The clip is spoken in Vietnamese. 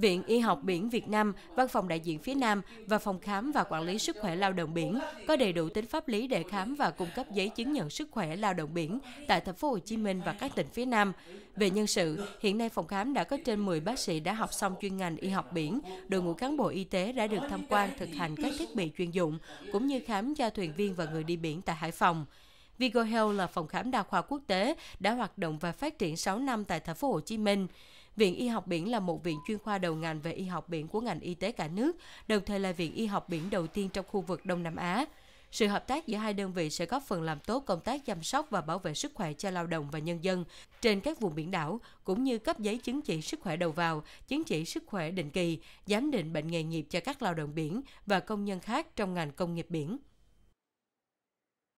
Viện Y học biển Việt Nam, Văn phòng đại diện phía Nam và phòng khám và quản lý sức khỏe lao động biển có đầy đủ tính pháp lý để khám và cung cấp giấy chứng nhận sức khỏe lao động biển tại thành phố Hồ Chí Minh và các tỉnh phía Nam. Về nhân sự, hiện nay phòng khám đã có trên 10 bác sĩ đã học xong chuyên ngành y học biển, đội ngũ cán bộ y tế đã được tham quan thực hành các thiết bị chuyên dụng cũng như khám cho thuyền viên và người đi biển tại Hải Phòng. Vigo Health là phòng khám đa khoa quốc tế đã hoạt động và phát triển 6 năm tại thành phố Hồ Chí Minh. Viện Y học biển là một viện chuyên khoa đầu ngành về y học biển của ngành y tế cả nước, đồng thời là viện y học biển đầu tiên trong khu vực Đông Nam Á. Sự hợp tác giữa hai đơn vị sẽ góp phần làm tốt công tác chăm sóc và bảo vệ sức khỏe cho lao động và nhân dân trên các vùng biển đảo, cũng như cấp giấy chứng chỉ sức khỏe đầu vào, chứng chỉ sức khỏe định kỳ, giám định bệnh nghề nghiệp cho các lao động biển và công nhân khác trong ngành công nghiệp biển.